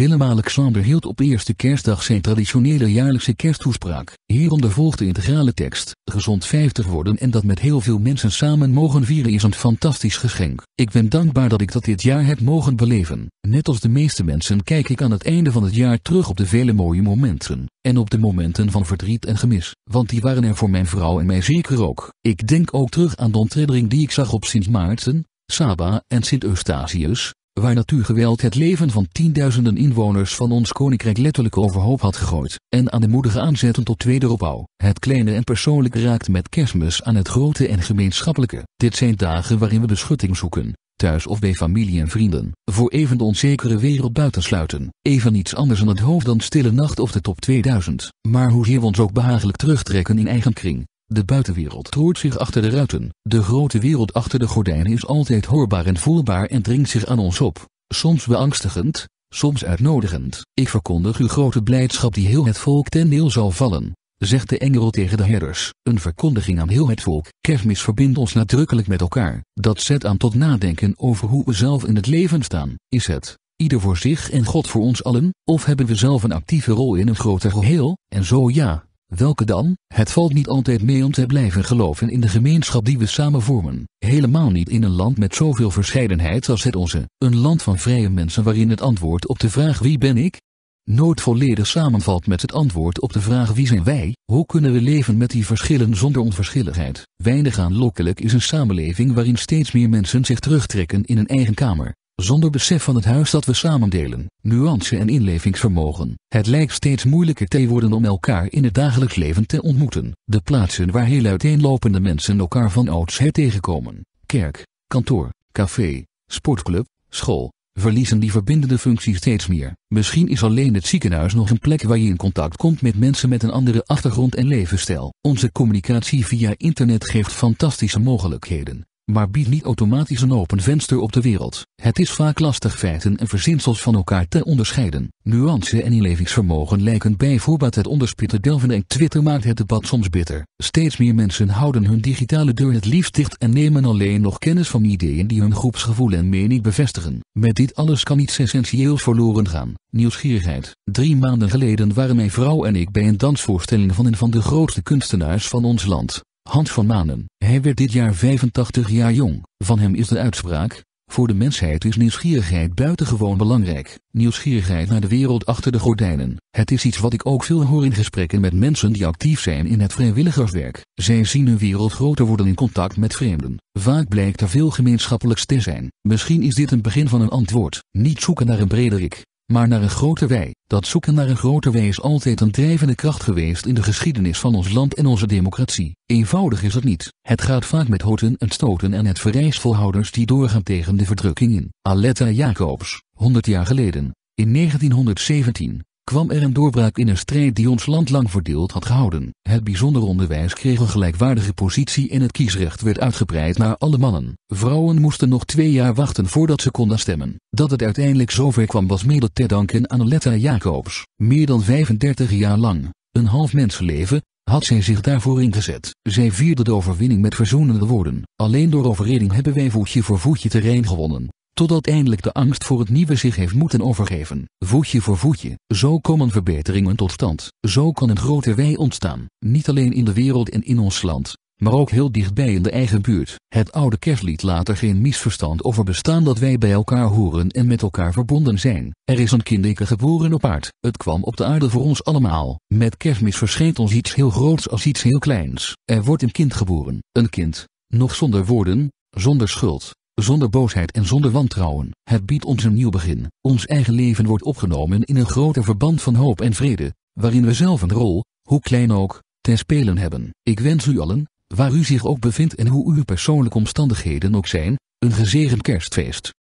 Willem-Alexander hield op eerste kerstdag zijn traditionele jaarlijkse kersttoespraak. Hieronder volgt de integrale tekst, gezond 50 worden en dat met heel veel mensen samen mogen vieren is een fantastisch geschenk. Ik ben dankbaar dat ik dat dit jaar heb mogen beleven. Net als de meeste mensen kijk ik aan het einde van het jaar terug op de vele mooie momenten. En op de momenten van verdriet en gemis, want die waren er voor mijn vrouw en mij zeker ook. Ik denk ook terug aan de ontreddering die ik zag op Sint Maarten, Saba en Sint Eustatius, waar natuurgeweld het leven van tienduizenden inwoners van ons koninkrijk letterlijk overhoop had gegooid, en aan de moedige aanzetten tot opbouw. Het kleine en persoonlijke raakt met kerstmis aan het grote en gemeenschappelijke. Dit zijn dagen waarin we beschutting zoeken, thuis of bij familie en vrienden, voor even de onzekere wereld buitensluiten. Even iets anders aan het hoofd dan Stille Nacht of de Top 2000. Maar hoe we ons ook behagelijk terugtrekken in eigen kring, de buitenwereld roert zich achter de ruiten, de grote wereld achter de gordijnen is altijd hoorbaar en voelbaar en dringt zich aan ons op, soms beangstigend, soms uitnodigend. Ik verkondig uw grote blijdschap die heel het volk ten deel zal vallen, zegt de engel tegen de herders. Een verkondiging aan heel het volk. Kerstmis verbindt ons nadrukkelijk met elkaar. Dat zet aan tot nadenken over hoe we zelf in het leven staan. Is het, ieder voor zich en God voor ons allen, of hebben we zelf een actieve rol in een groter geheel, en zo ja Welke dan? Het valt niet altijd mee om te blijven geloven in de gemeenschap die we samen vormen. Helemaal niet in een land met zoveel verscheidenheid als het onze. Een land van vrije mensen waarin het antwoord op de vraag wie ben ik? Nooit volledig samenvalt met het antwoord op de vraag wie zijn wij? Hoe kunnen we leven met die verschillen zonder onverschilligheid? Weinig aanlokkelijk is een samenleving waarin steeds meer mensen zich terugtrekken in een eigen kamer, zonder besef van het huis dat we samen delen, nuance en inlevingsvermogen. Het lijkt steeds moeilijker te worden om elkaar in het dagelijks leven te ontmoeten, de plaatsen waar heel uiteenlopende mensen elkaar van oudsher tegenkomen, kerk, kantoor, café, sportclub, school, verliezen die verbindende functie steeds meer. Misschien is alleen het ziekenhuis nog een plek waar je in contact komt met mensen met een andere achtergrond en levensstijl. Onze communicatie via internet geeft fantastische mogelijkheden maar biedt niet automatisch een open venster op de wereld. Het is vaak lastig feiten en verzinsels van elkaar te onderscheiden. Nuance en inlevingsvermogen lijken bijvoorbeeld het onderspitten delven en Twitter maakt het debat soms bitter. Steeds meer mensen houden hun digitale deur het liefst dicht en nemen alleen nog kennis van ideeën die hun groepsgevoel en mening bevestigen. Met dit alles kan iets essentieels verloren gaan. Nieuwsgierigheid. Drie maanden geleden waren mijn vrouw en ik bij een dansvoorstelling van een van de grootste kunstenaars van ons land. Hans van Manen, hij werd dit jaar 85 jaar jong, van hem is de uitspraak, voor de mensheid is nieuwsgierigheid buitengewoon belangrijk, nieuwsgierigheid naar de wereld achter de gordijnen. Het is iets wat ik ook veel hoor in gesprekken met mensen die actief zijn in het vrijwilligerswerk. Zij zien hun wereld groter worden in contact met vreemden. Vaak blijkt er veel gemeenschappelijks te zijn. Misschien is dit een begin van een antwoord. Niet zoeken naar een breder ik, maar naar een grote wij. Dat zoeken naar een grote wij is altijd een drijvende kracht geweest in de geschiedenis van ons land en onze democratie. Eenvoudig is het niet. Het gaat vaak met hoten en stoten en het verrijst volhouders die doorgaan tegen de verdrukking in. Aletta Jacobs, 100 jaar geleden, in 1917, kwam er een doorbraak in een strijd die ons land lang verdeeld had gehouden. Het bijzonder onderwijs kreeg een gelijkwaardige positie en het kiesrecht werd uitgebreid naar alle mannen. Vrouwen moesten nog twee jaar wachten voordat ze konden stemmen. Dat het uiteindelijk zover kwam was mede te danken aan Letta Jacobs. Meer dan 35 jaar lang, een half mensenleven, had zij zich daarvoor ingezet. Zij vierde de overwinning met verzoenende woorden. Alleen door overreding hebben wij voetje voor voetje terrein gewonnen. Totdat eindelijk de angst voor het nieuwe zich heeft moeten overgeven, voetje voor voetje. Zo komen verbeteringen tot stand, zo kan een grote wij ontstaan, niet alleen in de wereld en in ons land, maar ook heel dichtbij in de eigen buurt. Het oude kerstlied laat er geen misverstand over bestaan dat wij bij elkaar horen en met elkaar verbonden zijn. Er is een kindeke geboren op aard, het kwam op de aarde voor ons allemaal. Met kerstmis verschijnt ons iets heel groots als iets heel kleins. Er wordt een kind geboren, een kind, nog zonder woorden, zonder schuld, zonder boosheid en zonder wantrouwen. Het biedt ons een nieuw begin. Ons eigen leven wordt opgenomen in een groter verband van hoop en vrede, waarin we zelf een rol, hoe klein ook, te spelen hebben. Ik wens u allen, waar u zich ook bevindt en hoe uw persoonlijke omstandigheden ook zijn, een gezegend kerstfeest.